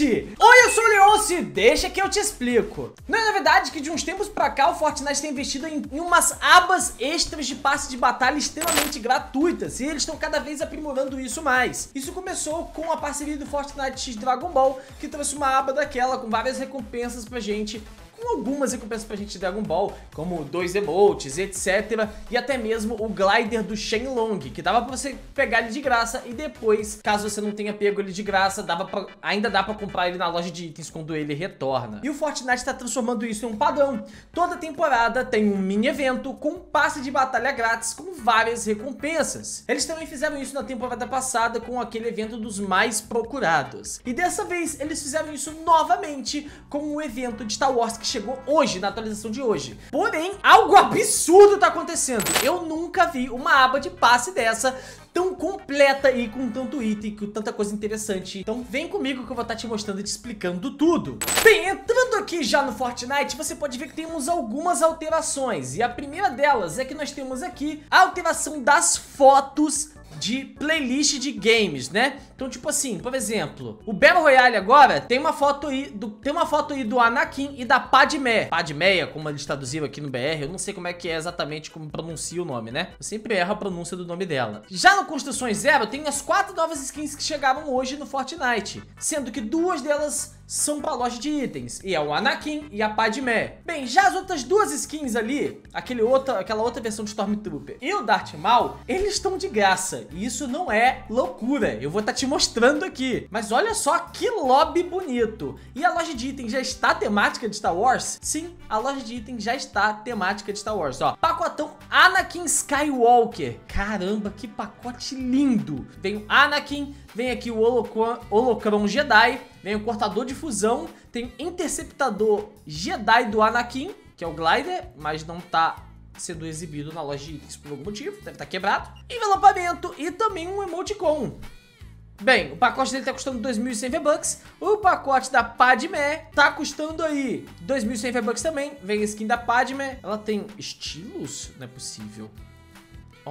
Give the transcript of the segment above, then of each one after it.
gente! Oi, eu sou o Leonce, deixa que eu te explico. Não é novidade que de uns tempos pra cá o Fortnite tem investido em, em umas abas extras de passe de batalha extremamente gratuitas e eles estão cada vez aprimorando isso mais. Isso começou com a parceria do Fortnite X Dragon Ball, que trouxe uma aba daquela com várias recompensas pra gente com algumas recompensas pra gente de Dragon Ball, como dois emotes, etc. E até mesmo o glider do Shenlong, que dava pra você pegar ele de graça e depois, caso você não tenha pego ele de graça, dava pra, ainda dá pra comprar ele na loja de itens quando ele retorna. E o Fortnite tá transformando isso em um padrão. Toda temporada tem um mini evento com um passe de batalha grátis com várias recompensas. Eles também fizeram isso na temporada passada com aquele evento dos mais procurados. E dessa vez eles fizeram isso novamente com o um evento de Star Wars que chegou hoje, na atualização de hoje. Porém, algo absurdo tá acontecendo. Eu nunca vi uma aba de passe dessa tão completa e com tanto item, com tanta coisa interessante. Então vem comigo que eu vou estar tá te mostrando e te explicando tudo. Bem, entrando aqui já no Fortnite, você pode ver que temos algumas alterações. E a primeira delas é que nós temos aqui a alteração das fotos de playlist de games, né? Então, tipo assim, por exemplo, o Battle Royale agora tem uma foto aí do, tem uma foto aí do Anakin e da Padmé. Padmeia, como eles traduziram aqui no BR, eu não sei como é que é exatamente como pronuncia o nome, né? Eu sempre erro a pronúncia do nome dela. Já no Construções Zero, tem as quatro novas skins que chegaram hoje no Fortnite, sendo que duas delas são pra loja de itens, e é o Anakin e a Padmé. Bem, já as outras duas skins ali, aquele outra, aquela outra versão de Stormtrooper e o Darth Maul, eles estão de graça, e isso não é loucura, eu vou estar tá te mostrando aqui. Mas olha só que lobby bonito! E a loja de itens já está temática de Star Wars? Sim, a loja de itens já está temática de Star Wars, ó. Pacotão Anakin Skywalker. Caramba, que pacote lindo! Vem o Anakin, vem aqui o Holocron, Holocron Jedi, Vem o cortador de fusão, tem interceptador Jedi do Anakin, que é o Glider, mas não tá sendo exibido na loja de itens por algum motivo, deve estar tá quebrado. Envelopamento e também um emoticon. Bem, o pacote dele tá custando 2.100 V-Bucks. O pacote da Padmé tá custando aí 2.100 V-Bucks também. Vem a skin da Padmé. Ela tem estilos? Não é possível.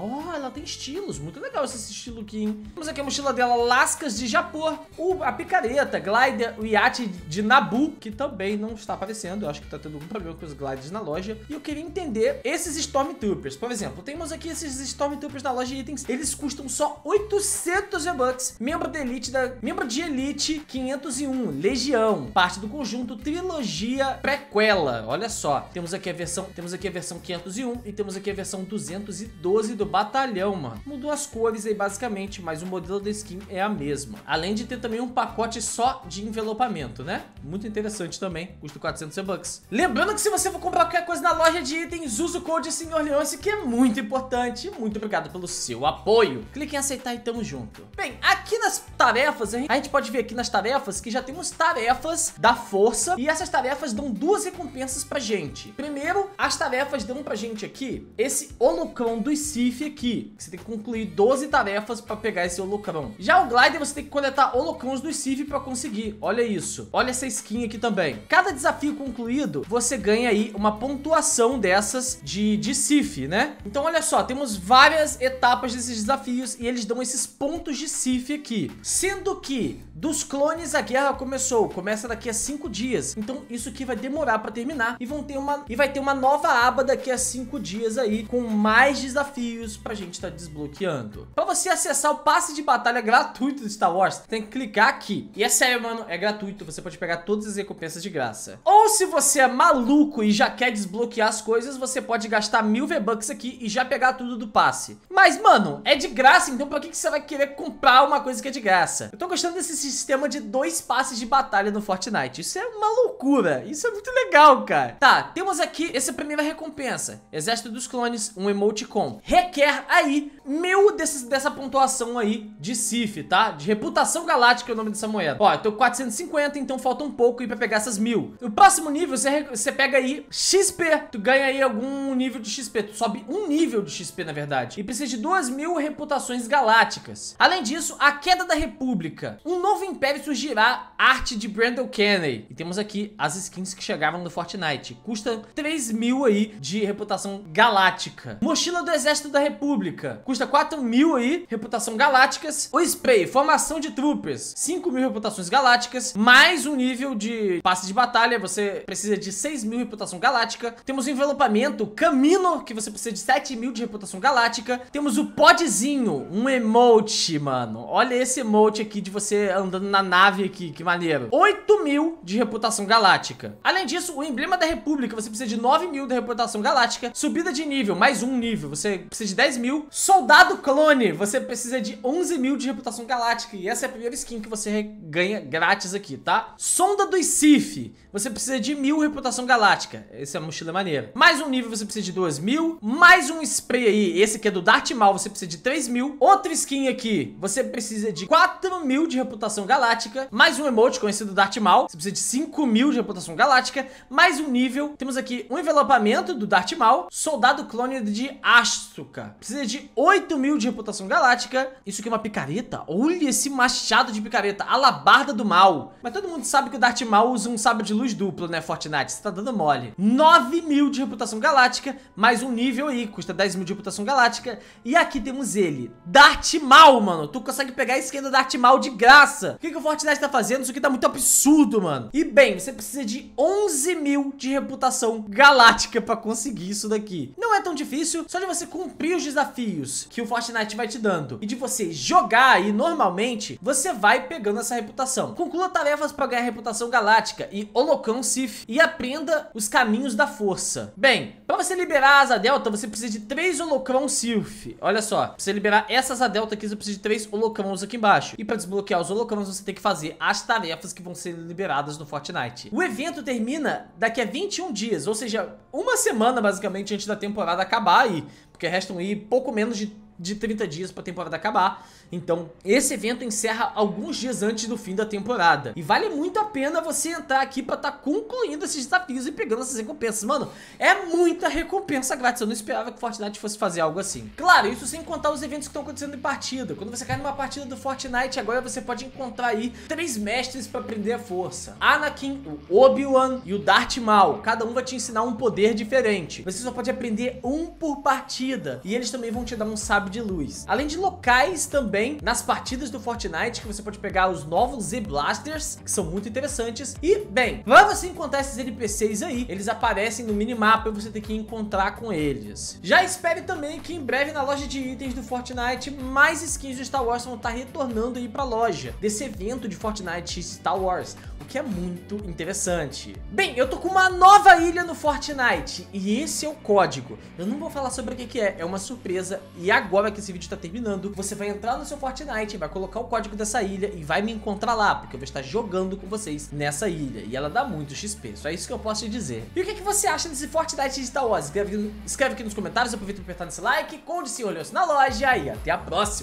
Oh, ela tem estilos, muito legal esse estilo aqui, hein? Temos aqui a mochila dela, lascas de Japur, o, a picareta, glider, o iate de Nabu, que também não está aparecendo, eu acho que está tendo algum problema com os gliders na loja. E eu queria entender esses Stormtroopers, por exemplo, temos aqui esses Stormtroopers na loja de itens, eles custam só 800 V-Bucks, membro de Elite, da, membro de Elite 501, Legião, parte do conjunto Trilogia Prequela, olha só, temos aqui a versão, temos aqui a versão 501 e temos aqui a versão 212 do batalhão, mano. Mudou as cores aí basicamente, mas o modelo da skin é a mesma. Além de ter também um pacote só de envelopamento, né? Muito interessante também, custa 400 bucks. Lembrando que se você for comprar qualquer coisa na loja de itens, usa o code Senhor Leonce, que é muito importante. Muito obrigado pelo seu apoio. Clique em aceitar e tamo junto. Bem, aqui nas tarefas, a gente pode ver aqui nas tarefas que já temos tarefas da força e essas tarefas dão duas recompensas pra gente. Primeiro, as tarefas dão pra gente aqui esse holocron dos Sirius aqui. Você tem que concluir 12 tarefas para pegar esse holocrão. Já o Glider, você tem que coletar holocrons do Sif para conseguir. Olha isso. Olha essa skin aqui também. Cada desafio concluído, você ganha aí uma pontuação dessas de, de Sif, né? Então, olha só, temos várias etapas desses desafios e eles dão esses pontos de Sif aqui. Sendo que dos clones a guerra começou, começa daqui a 5 dias. Então isso aqui vai demorar para terminar e vão ter uma e vai ter uma nova aba daqui a 5 dias aí com mais desafios desafios pra gente estar tá desbloqueando. Pra você acessar o passe de batalha gratuito do Star Wars, tem que clicar aqui. E é sério, mano, é gratuito, você pode pegar todas as recompensas de graça. Ou se você é maluco e já quer desbloquear as coisas, você pode gastar mil V-Bucks aqui e já pegar tudo do passe. Mas, mano, é de graça, então pra que, que você vai querer comprar uma coisa que é de graça? Eu tô gostando desse sistema de dois passes de batalha no Fortnite. Isso é uma loucura, isso é muito legal, cara. Tá, temos aqui essa primeira recompensa. Exército dos Clones, um emoticon. Re requer aí mil desses, dessa pontuação aí de Sif, tá? De reputação galáctica é o nome dessa moeda. Ó, eu tô 450, então falta um pouco aí pra pegar essas mil. No próximo nível, você, você pega aí XP. Tu ganha aí algum nível de XP. Tu sobe um nível de XP, na verdade. E precisa de duas mil reputações galácticas. Além disso, a queda da república. Um novo império surgirá, arte de Brandon Kenney. E temos aqui as skins que chegavam no Fortnite. Custa 3 mil aí de reputação galáctica. Mochila do exército da da República. Custa 4 mil aí, reputação galácticas. O spray, formação de troopers, 5 mil reputações galácticas. Mais um nível de passe de batalha, você precisa de 6 mil reputação galáctica. Temos o envelopamento, camino, que você precisa de 7 mil de reputação galáctica. Temos o podzinho, um emote, mano. Olha esse emote aqui de você andando na nave aqui, que maneiro. 8 mil de reputação galáctica. Além disso, o emblema da República, você precisa de 9 mil de reputação galáctica. Subida de nível, mais um nível. Você precisa de 10 mil. Soldado clone, você precisa de 11 mil de reputação galáctica. E essa é a primeira skin que você ganha grátis aqui, tá? Sonda do Sif, você precisa de mil reputação galáctica. Essa é a mochila maneira. Mais um nível você precisa de duas mil. Mais um spray aí, esse aqui é do Darth Mal, você precisa de três mil. Outra skin aqui, você precisa de quatro mil de reputação galáctica. Mais um emote conhecido do Darth Mal, você precisa de cinco mil de reputação galáctica. Mais um nível, temos aqui um envelopamento do Darth Mal, soldado clone de Astuka. Precisa de oito mil de reputação galáctica. Isso aqui é uma picareta? Olha esse machado de picareta, alabarda do mal. Mas todo mundo sabe que o Darth Mal usa um sabre de luz dupla, né, Fortnite? Você tá dando mole. 9 mil de reputação galáctica, mais um nível aí, custa 10 mil de reputação galáctica. E aqui temos ele, Dart Mal, mano. Tu consegue pegar a skin do Dart Mal de graça. O que, que o Fortnite tá fazendo? Isso aqui tá muito absurdo, mano. E bem, você precisa de 11 mil de reputação galáctica pra conseguir isso daqui. Não é tão difícil, só de você cumprir os desafios que o Fortnite vai te dando. E de você jogar aí normalmente, você vai pegando essa reputação. Conclua tarefas pra ganhar reputação galáctica e, Holocron Sif e aprenda os caminhos da força. Bem, para você liberar a asa delta, você precisa de três Holocron Sif. Olha só, pra você liberar essa asa delta aqui, você precisa de três Holocrons aqui embaixo. E para desbloquear os Holocrons, você tem que fazer as tarefas que vão ser liberadas no Fortnite. O evento termina daqui a 21 dias, ou seja, uma semana basicamente antes da temporada acabar aí. Porque restam aí pouco menos de de 30 dias para a temporada acabar. Então, esse evento encerra alguns dias antes do fim da temporada. E vale muito a pena você entrar aqui para estar tá concluindo esses desafios e pegando essas recompensas. Mano, é muita recompensa grátis. Eu não esperava que Fortnite fosse fazer algo assim. Claro, isso sem contar os eventos que estão acontecendo em partida. Quando você cai numa partida do Fortnite, agora você pode encontrar aí três mestres para aprender a força. Anakin, o Obi-Wan e o Darth Maul. Cada um vai te ensinar um poder diferente. Você só pode aprender um por partida. E eles também vão te dar um sábio cabo de luz. Além de locais também nas partidas do Fortnite, que você pode pegar os novos Z-Blasters, que são muito interessantes. E, bem, para você encontrar esses NPCs aí, eles aparecem no minimapa e você tem que encontrar com eles. Já espere também que em breve na loja de itens do Fortnite, mais skins do Star Wars vão estar tá retornando aí pra loja, desse evento de Fortnite Star Wars, o que é muito interessante. Bem, eu tô com uma nova ilha no Fortnite, e esse é o código. Eu não vou falar sobre o que, que é, é uma surpresa, e agora agora é que esse vídeo tá terminando, você vai entrar no seu Fortnite, vai colocar o código dessa ilha e vai me encontrar lá, porque eu vou estar jogando com vocês nessa ilha. E ela dá muito XP, só é isso que eu posso te dizer. E o que, é que você acha desse Fortnite Digital Wars? Escreve, escreve aqui nos comentários, aproveita para apertar nesse like, conte-se olhos na loja e até a próxima.